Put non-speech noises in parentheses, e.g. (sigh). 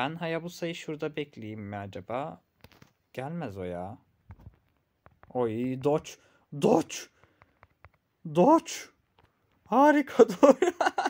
Ben Hayabusa'yı şurada bekleyeyim mi acaba? Gelmez o ya. Oy doç. Doç. Doç. Harika (laughs) doğru.